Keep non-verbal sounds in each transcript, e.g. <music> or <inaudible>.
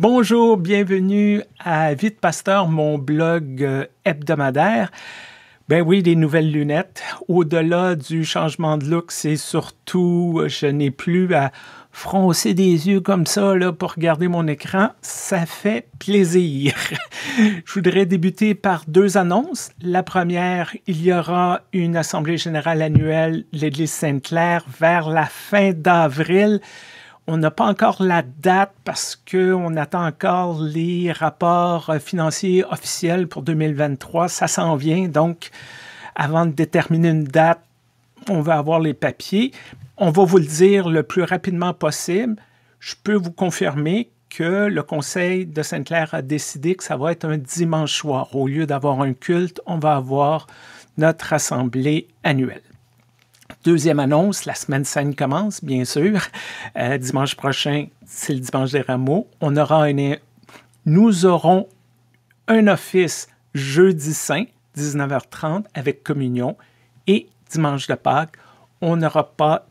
Bonjour, bienvenue à Vite Pasteur, mon blog euh, hebdomadaire. Ben oui, des nouvelles lunettes. Au-delà du changement de look, c'est surtout, euh, je n'ai plus à froncer des yeux comme ça pour regarder mon écran. Ça fait plaisir. <laughs> je voudrais débuter par deux annonces. La première, il y aura une assemblée générale annuelle l'Église Sainte-Claire vers la fin d'avril. On n'a pas encore la date parce qu'on attend encore les rapports euh, financiers officiels pour 2023. Ça s'en vient. Donc, avant de déterminer une date, on va avoir les papiers. On va vous le dire le plus rapidement possible. Je peux vous confirmer que le Conseil de Sainte-Claire a décidé que ça va être un dimanche soir. Au lieu d'avoir un culte, on va avoir notre assemblée annuelle. Deuxième annonce, la semaine sainte commence, bien sûr. Euh, dimanche prochain, c'est le dimanche des rameaux. On aura nous aurons un office jeudi saint, 19h30, avec communion. Et dimanche de Pâques, on n'aura pas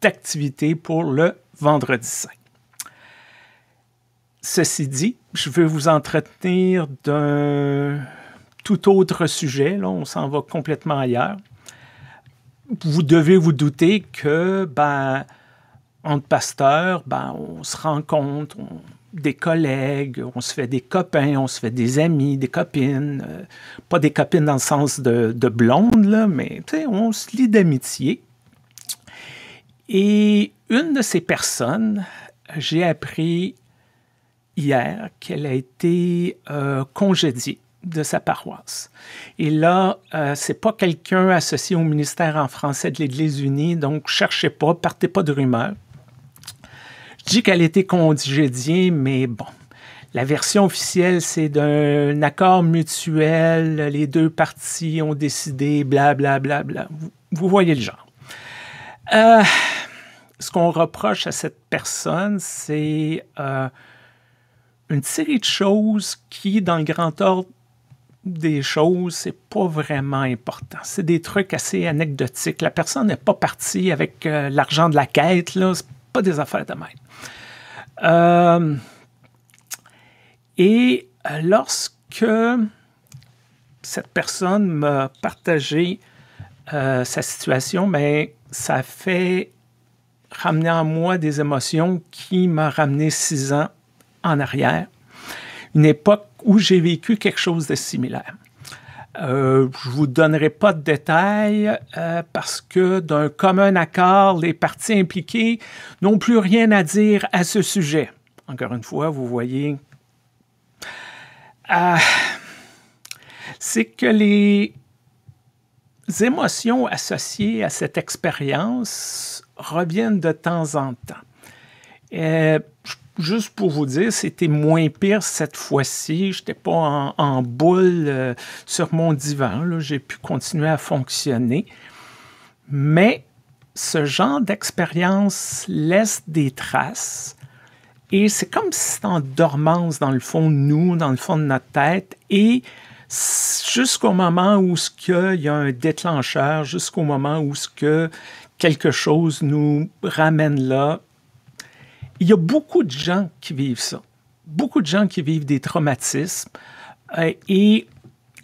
d'activité pour le vendredi saint. Ceci dit, je veux vous entretenir d'un tout autre sujet. Là, on s'en va complètement ailleurs vous devez vous douter que, ben, entre pasteurs, ben, on se rencontre, on, des collègues, on se fait des copains, on se fait des amis, des copines. Euh, pas des copines dans le sens de, blonde, là, mais on se lit d'amitié. Et une de ces personnes, j'ai appris hier qu'elle a été euh, congédiée de sa paroisse. Et là, euh, c'est pas quelqu'un associé au ministère en français de l'Église unie, donc cherchez pas, partez pas de rumeurs. Je dis qu'elle était congédiée, mais bon. La version officielle, c'est d'un accord mutuel, les deux parties ont décidé, blablabla. Bla, bla, bla. Vous, voyez le genre. Euh, ce qu'on reproche à cette personne, c'est euh, une série de choses qui, dans le grand ordre, des choses, c'est pas vraiment important. C'est des trucs assez anecdotiques. La personne n'est pas partie avec euh, l'argent de la quête, là. C'est pas des affaires de maître. Euh, et euh, lorsque cette personne m'a partagé sa situation, mais ben, ça fait ramener en moi des émotions qui m'ont ramené six ans en arrière. Une époque où j'ai vécu quelque chose de similaire. Euh, je vous donnerai pas de détails euh, parce que d'un commun accord, les parties impliquées n'ont plus rien à dire à ce sujet. Encore une fois, vous voyez. Euh, c'est que les émotions associées à cette expérience reviennent de temps en temps juste pour vous dire, c'était moins pire cette fois-ci. Je n'étais pas en, boule euh, sur mon divan. J'ai pu continuer à fonctionner. Mais ce genre d'expérience laisse des traces. Et c'est comme si c'était en dormance dans le fond de nous, dans le fond de notre tête. Et jusqu'au moment où ce que, il y a un déclencheur, jusqu'au moment où ce que quelque chose nous ramène là, il y a beaucoup de gens qui vivent ça. Beaucoup de gens qui vivent des traumatismes. Euh, et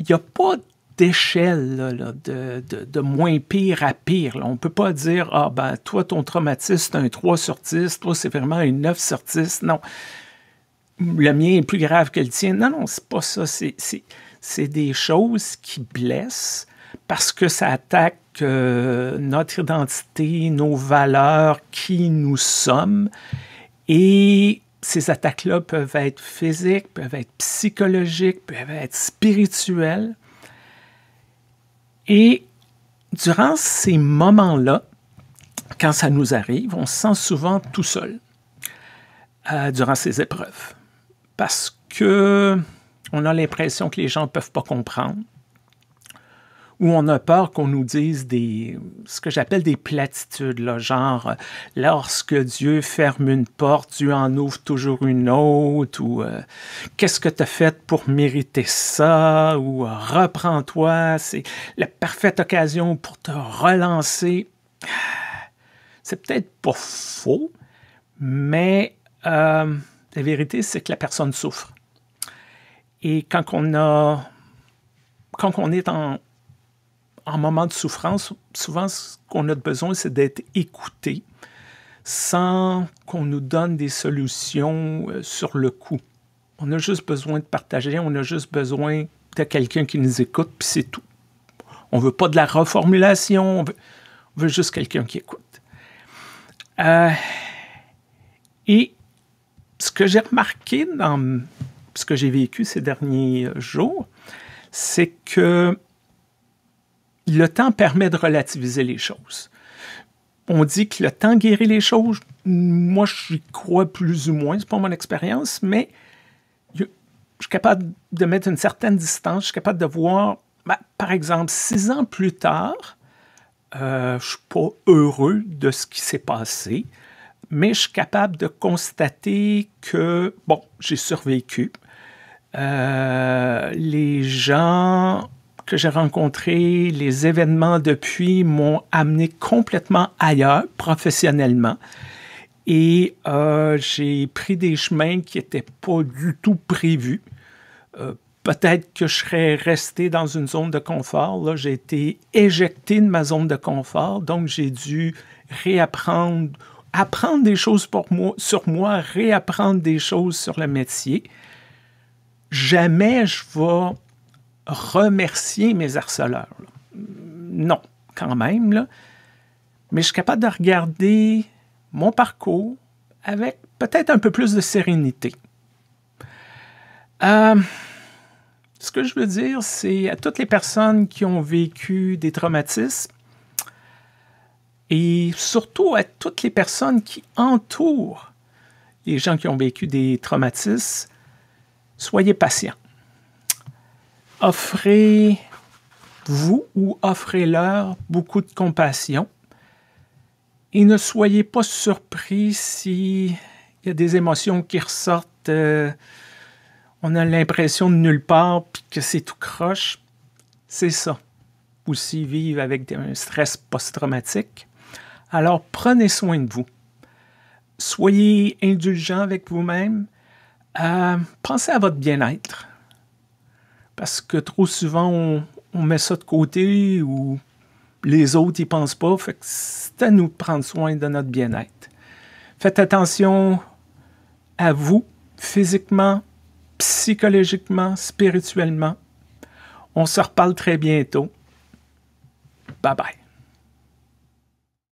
il n'y a pas d'échelle de, de, de, moins pire à pire. On ne peut pas dire, ah ben toi, ton traumatisme, c'est un 3 sur 10, toi, c'est vraiment un 9 sur 10. Non. Le mien est plus grave que le tien. Non, non, c'est pas ça. C'est, c'est, c'est des choses qui blessent parce que ça attaque euh, notre identité, nos valeurs, qui nous sommes. Et ces attaques-là peuvent être physiques, peuvent être psychologiques, peuvent être spirituelles. Et durant ces moments-là, quand ça nous arrive, on se sent souvent tout seul euh, durant ces épreuves. Parce que on a l'impression que les gens ne peuvent pas comprendre où on a peur qu'on nous dise des, ce que j'appelle des platitudes, là, genre euh, lorsque Dieu ferme une porte, Dieu en ouvre toujours une autre, ou euh, qu'est-ce que tu as fait pour mériter ça, ou euh, reprends-toi, c'est la parfaite occasion pour te relancer. <sighs> C'est peut-être pas faux, mais la vérité, c'est que la personne souffre. Et quand a quand on est en en moment de souffrance, souvent ce qu'on a besoin, c'est d'être écouté sans qu'on nous donne des solutions euh, sur le coup. On a juste besoin de partager, on a juste besoin de quelqu'un qui nous écoute, puis c'est tout. On ne veut pas de la reformulation, on veut, juste quelqu'un qui écoute. Euh, et ce que j'ai remarqué dans ce que j'ai vécu ces derniers jours, c'est que le temps permet de relativiser les choses. On dit que le temps guérit les choses. Moi, j'y crois plus ou moins, c'est pas mon expérience, mais je suis capable de mettre une certaine distance. Je suis capable de voir, ben, par exemple, six ans plus tard, euh, je suis pas heureux de ce qui s'est passé, mais je suis capable de constater que, bon, j'ai survécu. Euh, les gens que j'ai rencontré, les événements depuis m'ont amené complètement ailleurs professionnellement. Et euh, j'ai pris des chemins qui n'étaient pas du tout prévus. Euh, peut-être que je serais resté dans une zone de confort. Là, J'ai été éjecté de ma zone de confort, donc j'ai dû réapprendre, apprendre des choses pour moi, sur moi, réapprendre des choses sur le métier. Jamais je vais remercier mes harceleurs. Non, quand même. Là. Mais je suis capable de regarder mon parcours avec peut-être un peu plus de sérénité. Euh, ce que je veux dire, c'est à toutes les personnes qui ont vécu des traumatismes et surtout à toutes les personnes qui entourent les gens qui ont vécu des traumatismes, soyez patients offrez vous ou offrez-leur beaucoup de compassion et ne soyez pas surpris s'il y a des émotions qui ressortent, euh, on a l'impression de nulle part, puis que c'est tout croche. C'est ça. Aussi vivre avec un stress post-traumatique. Alors prenez soin de vous. Soyez indulgent avec vous-même. Euh, pensez à votre bien-être parce que trop souvent, on, met ça de côté ou les autres y pensent pas. Fait que c'est à nous de prendre soin de notre bien-être. Faites attention à vous, physiquement, psychologiquement, spirituellement. On se reparle très bientôt. Bye bye.